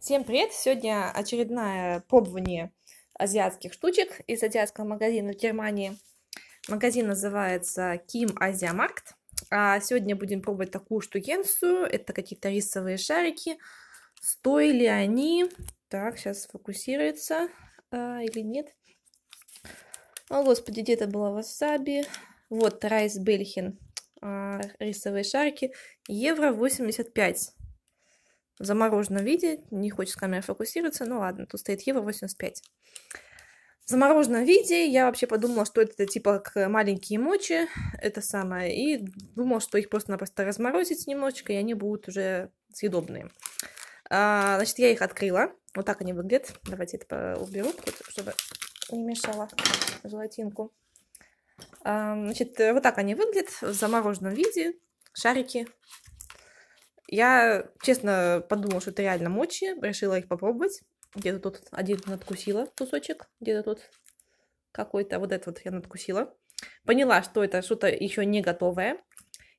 Всем привет! Сегодня очередное пробование азиатских штучек из азиатского магазина в Германии. Магазин называется Kim Asia Markt. А сегодня будем пробовать такую штукенцию. Это какие-то рисовые шарики. Стоили они... Так, сейчас сфокусируется а, или нет. О, господи, где-то была васаби. Вот, Райс Бельхин. А, рисовые шарики. Евро 85 в замороженном виде, не хочется камера фокусироваться, ну ладно, тут стоит Ева 85. В замороженном виде я вообще подумала, что это типа как маленькие мочи, это самое, и думала, что их просто-напросто разморозить немножечко, и они будут уже съедобные. А, значит, я их открыла, вот так они выглядят, давайте это уберу, чтобы не мешала желатинку. А, значит, вот так они выглядят в замороженном виде, шарики я, честно, подумала, что это реально мочи, решила их попробовать. Где-то тут один надкусила кусочек, где-то тут какой-то, вот этот вот я надкусила. Поняла, что это что-то еще не готовое,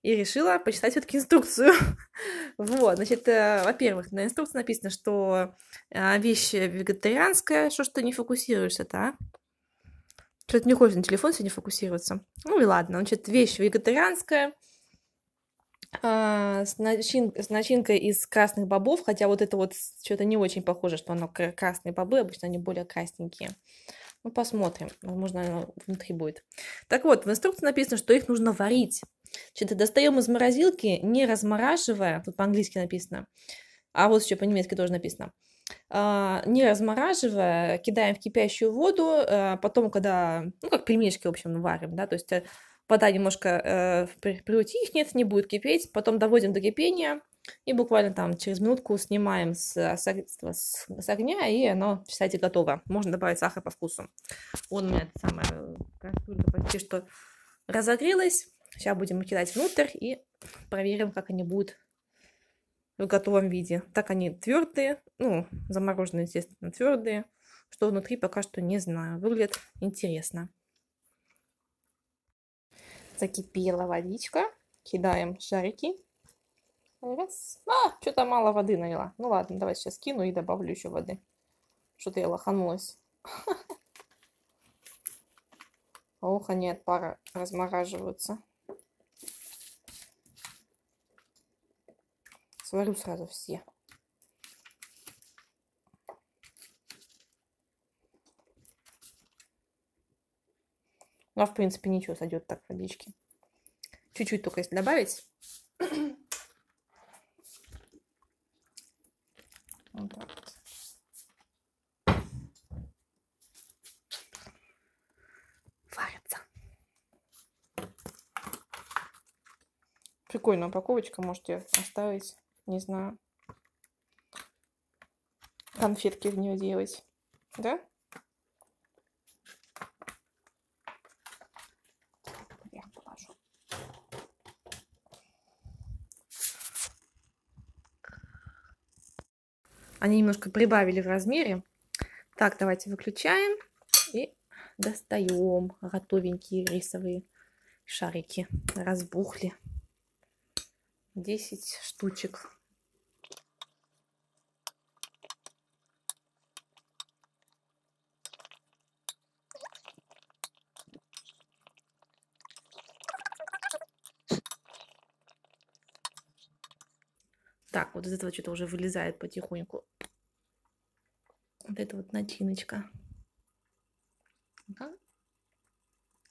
и решила почитать все-таки инструкцию. вот, значит, э, во-первых, на инструкции написано, что э, вещь вегетарианская, что ж ты не фокусируешься-то, а? Что-то не хочешь на телефон сегодня фокусироваться. Ну и ладно, значит, вещь вегетарианская, а, с, начин, с начинкой из красных бобов, хотя вот это вот что-то не очень похоже, что оно красные бобы, обычно они более красненькие. Ну, посмотрим, возможно, оно внутри будет. Так вот, в инструкции написано, что их нужно варить. Что-то достаем из морозилки, не размораживая, тут по-английски написано, а вот еще по-немецки тоже написано, а, не размораживая, кидаем в кипящую воду, а потом, когда, ну, как пельмешки, в общем, варим, да, то есть э, вода немножко э, приутихнет, не будет кипеть, потом доводим до кипения и буквально там через минутку снимаем с, с, с, с огня, и оно, считайте, готово. Можно добавить сахар по вкусу. Он у меня самое, кастрюлька почти что разогрелась. Сейчас будем кидать внутрь и проверим, как они будут в готовом виде. Так они твердые, ну, замороженные, естественно, твердые. Что внутри, пока что не знаю. Выглядит интересно. Закипела водичка. Кидаем шарики. Раз. А, что-то мало воды налила. Ну ладно, давай сейчас кину и добавлю еще воды. Что-то я лоханулась. Ох, они а от пара размораживаются. Сварю сразу все. Ну, а в принципе, ничего, сойдет так водички. Чуть-чуть только если добавить. Вот так вот. Варится. Прикольная упаковочка, можете оставить, не знаю. Конфетки в нее делать. Да? Они немножко прибавили в размере. Так, давайте выключаем и достаем готовенькие рисовые шарики. Разбухли. 10 штучек. Так, вот из этого что-то уже вылезает потихоньку. Вот это вот начиночка. Да.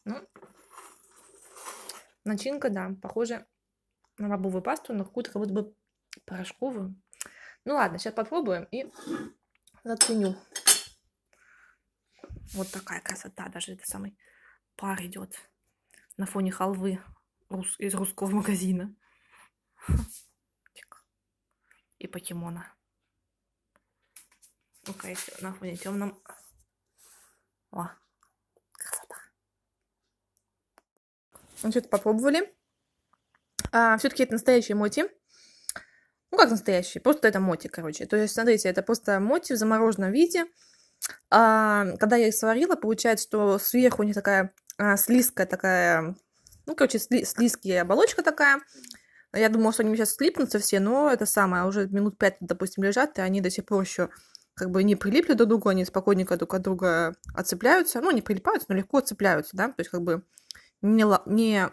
Ну, начинка, да, похоже на бобовую пасту, на какую-то как будто бы порошковую. Ну ладно, сейчас попробуем и заценю. Вот такая красота, даже это самый пар идет на фоне халвы из русского магазина и покемона. Ну-ка, на фоне темном. О, красота. Ну, что-то попробовали. А, Все-таки это настоящие моти. Ну, как настоящие, просто это моти, короче. То есть, смотрите, это просто моти в замороженном виде. А, когда я их сварила, получается, что сверху у них такая а, слизкая такая, ну, короче, сли, слизкая оболочка такая. Ну, я думала, что они сейчас слипнутся все, но это самое, а уже минут пять, допустим, лежат, и они до сих пор еще как бы не прилипли друг к другу, они спокойненько друг от друга отцепляются. Ну, не прилипаются, но легко отцепляются, да, то есть как бы не, не,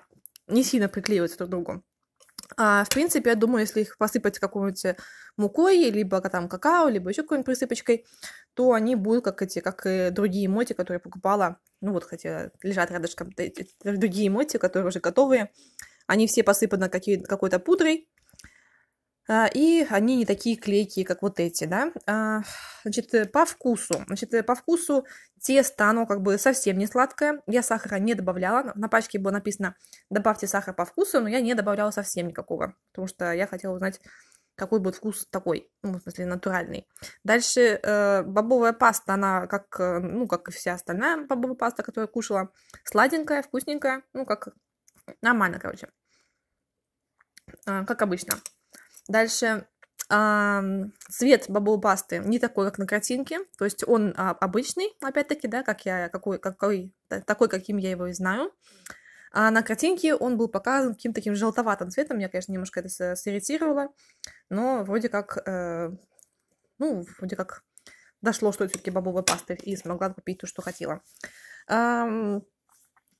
не сильно приклеиваются друг к другу. А, в принципе, я думаю, если их посыпать какой-нибудь мукой, либо там какао, либо еще какой-нибудь присыпочкой, то они будут как эти, как и другие моти, которые я покупала. Ну вот, хотя лежат рядышком другие моти, которые уже готовые. Они все посыпаны какой-то пудрой, а, и они не такие клейкие, как вот эти, да. А, значит, э, по вкусу. Значит, э, по вкусу тесто, оно как бы совсем не сладкое. Я сахара не добавляла. На пачке было написано «добавьте сахар по вкусу», но я не добавляла совсем никакого, потому что я хотела узнать, какой будет вкус такой, ну, в смысле, натуральный. Дальше э, бобовая паста, она как, ну, как и вся остальная бобовая паста, которую я кушала, сладенькая, вкусненькая, ну, как Нормально, короче. А, как обычно. Дальше цвет бабл пасты не такой, как на картинке, то есть он а, обычный, опять-таки, да, как я, какой, какой, такой, каким я его и знаю. А на картинке он был показан каким-то таким желтоватым цветом, меня, конечно, немножко это сиритировало, но вроде как, э, ну, вроде как дошло, что это все-таки бобовая паста, и смогла купить то, что хотела.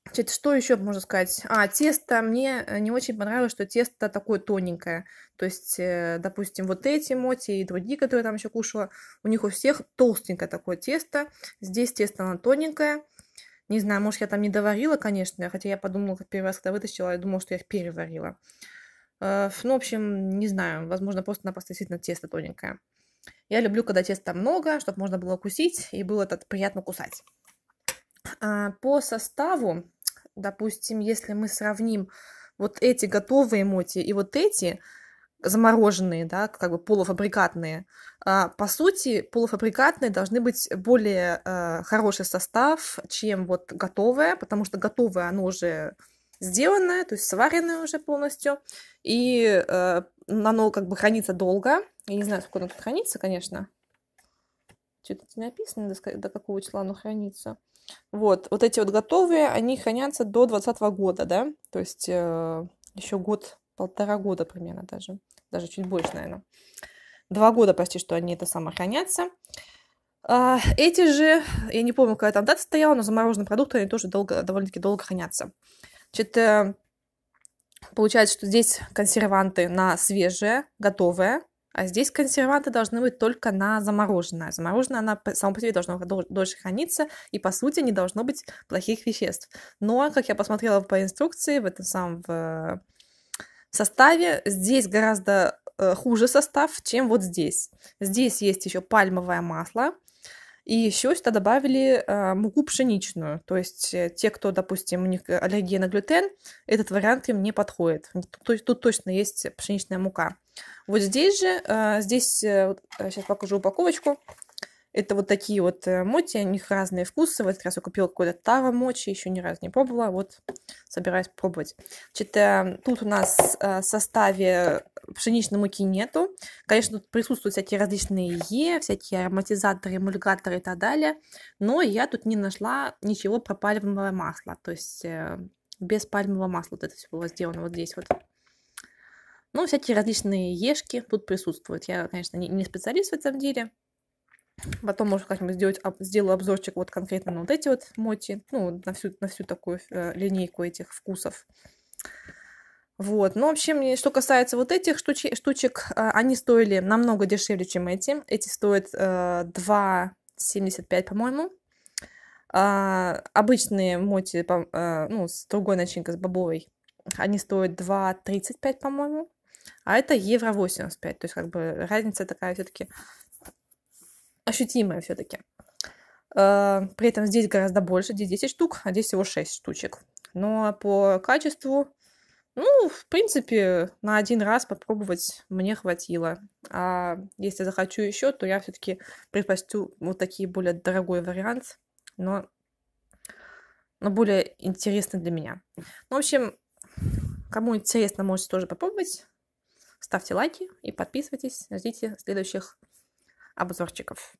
Значит, что еще можно сказать? А, тесто. Мне э, не очень понравилось, что тесто такое тоненькое. То есть, э, допустим, вот эти моти и другие, которые я там еще кушала, у них у всех толстенькое такое тесто. Здесь тесто оно тоненькое. Не знаю, может, я там не доварила, конечно, хотя я подумала, как первый раз, когда вытащила, я думала, что я их переварила. Э, ну, в общем, не знаю, возможно, просто-напросто действительно тесто тоненькое. Я люблю, когда теста много, чтобы можно было кусить и было это приятно кусать. А, по составу Допустим, если мы сравним вот эти готовые моти и вот эти замороженные, да, как бы полуфабрикатные, а, по сути, полуфабрикатные должны быть более э, хороший состав, чем вот готовое, потому что готовое, оно уже сделанное, то есть сваренное уже полностью, и э, оно как бы хранится долго. Я не знаю, сколько оно тут хранится, конечно. Что-то не написано, до какого числа оно хранится. Вот, вот эти вот готовые, они хранятся до 2020 года, да, то есть э, еще год, полтора года примерно даже, даже чуть больше, наверное. Два года, почти, что они это самое хранятся. А, эти же, я не помню, какая там дата стояла, но замороженные продукты, они тоже долго, довольно-таки долго хранятся. Значит, э, получается, что здесь консерванты на свежее, готовое, а здесь консерванты должны быть только на замороженное. Замороженное, она само по себе должно дольше храниться, и, по сути, не должно быть плохих веществ. Но, как я посмотрела по инструкции, в этом самом в э, составе, здесь гораздо э, хуже состав, чем вот здесь. Здесь есть еще пальмовое масло, и еще сюда добавили э, муку пшеничную. То есть э, те, кто, допустим, у них аллергия на глютен, этот вариант им не подходит. Тут, тут точно есть пшеничная мука. Вот здесь же, а, здесь, сейчас э, э, покажу упаковочку, это вот такие вот э, моти, у них разные вкусы. Вот как раз я купила какой-то таро мочи, еще ни разу не пробовала, вот собираюсь пробовать. Значит, эм, тут у нас в составе пшеничной муки нету. Конечно, тут присутствуют всякие различные Е, всякие ароматизаторы, эмульгаторы и так далее. Но я тут не нашла ничего про пальмовое масло, то есть без пальмового масла вот это все было сделано вот здесь вот. Ну, всякие различные ешки тут присутствуют. Я, конечно, не, не специалист в этом деле. Потом, может, как-нибудь сделать, об, сделаю обзорчик вот конкретно на вот эти вот моти, ну, на всю, на всю такую э, линейку этих вкусов. Вот, ну, в общем, что касается вот этих штучи, штучек, э, они стоили намного дешевле, чем эти. Эти стоят э, 2,75, по-моему. Э, обычные моти, э, ну, с другой начинкой, с бобовой, они стоят 2,35, по-моему а это евро 85. То есть как бы разница такая все-таки ощутимая все-таки. Э, при этом здесь гораздо больше, здесь 10 штук, а здесь всего 6 штучек. Но по качеству, ну, в принципе, на один раз попробовать мне хватило. А если захочу еще, то я все-таки предпочту вот такие более дорогой вариант, но, но более интересный для меня. Ну, в общем, кому интересно, можете тоже попробовать. Ставьте лайки и подписывайтесь, ждите следующих обзорчиков.